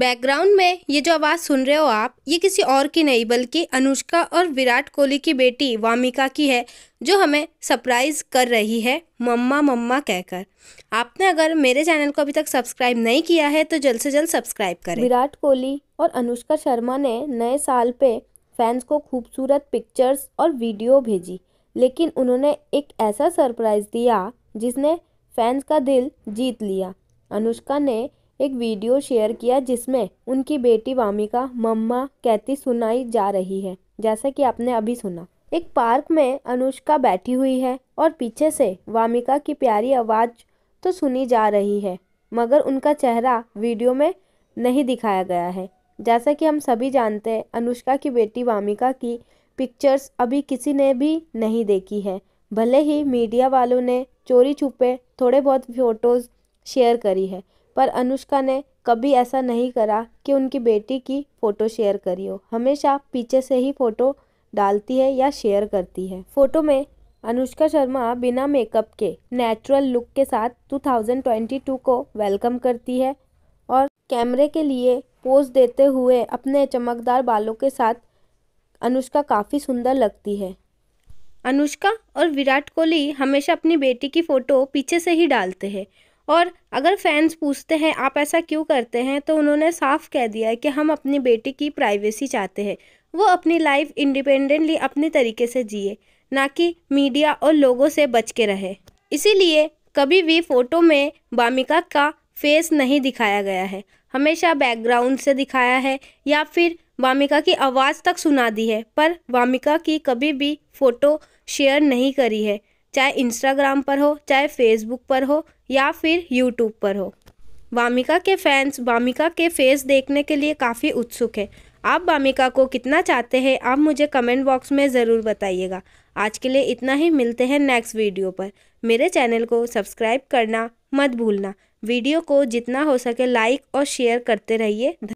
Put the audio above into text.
background में ये जो आवाज़ सुन रहे हो आप ये किसी और की नहीं बल्कि अनुष्का और विराट कोहली की बेटी वामिका की है जो हमें सरप्राइज़ कर रही है मम्मा मम्मा कहकर आपने अगर मेरे चैनल को अभी तक सब्सक्राइब नहीं किया है तो जल्द से जल्द सब्सक्राइब करें विराट कोहली और अनुष्का शर्मा ने नए साल पे फैंस को खूबसूरत पिक्चर्स और वीडियो भेजी लेकिन उन्होंने एक ऐसा सरप्राइज़ दिया जिसने फैंस का दिल जीत लिया अनुष्का ने एक वीडियो शेयर किया जिसमें उनकी बेटी वामिका मम्मा कहती सुनाई जा रही है जैसा कि आपने अभी सुना एक पार्क में अनुष्का बैठी हुई है और पीछे से वामिका की प्यारी आवाज़ तो सुनी जा रही है मगर उनका चेहरा वीडियो में नहीं दिखाया गया है जैसा कि हम सभी जानते हैं अनुष्का की बेटी वामिका की पिक्चर्स अभी किसी ने भी नहीं देखी है भले ही मीडिया वालों ने चोरी छुपे थोड़े बहुत फ़ोटोज़ शेयर करी है पर अनुष्का ने कभी ऐसा नहीं करा कि उनकी बेटी की फ़ोटो शेयर करी हो हमेशा पीछे से ही फ़ोटो डालती है या शेयर करती है फ़ोटो में अनुष्का शर्मा बिना मेकअप के नेचुरल लुक के साथ 2022 को वेलकम करती है और कैमरे के लिए पोज देते हुए अपने चमकदार बालों के साथ अनुष्का काफ़ी सुंदर लगती है अनुष्का और विराट कोहली हमेशा अपनी बेटी की फ़ोटो पीछे से ही डालते हैं और अगर फैंस पूछते हैं आप ऐसा क्यों करते हैं तो उन्होंने साफ कह दिया है कि हम अपनी बेटी की प्राइवेसी चाहते हैं वो अपनी लाइफ इंडिपेंडेंटली अपने तरीके से जिए ना कि मीडिया और लोगों से बच के रहे इसीलिए कभी भी फ़ोटो में बामिका का फेस नहीं दिखाया गया है हमेशा बैकग्राउंड से दिखाया है या फिर वामिका की आवाज़ तक सुना दी है पर वामिका की कभी भी फ़ोटो शेयर नहीं करी है चाहे इंस्टाग्राम पर हो चाहे फेसबुक पर हो या फिर यूट्यूब पर हो वामिका के फैंस वामिका के फेस देखने के लिए काफ़ी उत्सुक है आप वामिका को कितना चाहते हैं आप मुझे कमेंट बॉक्स में ज़रूर बताइएगा आज के लिए इतना ही मिलते हैं नेक्स्ट वीडियो पर मेरे चैनल को सब्सक्राइब करना मत भूलना वीडियो को जितना हो सके लाइक और शेयर करते रहिए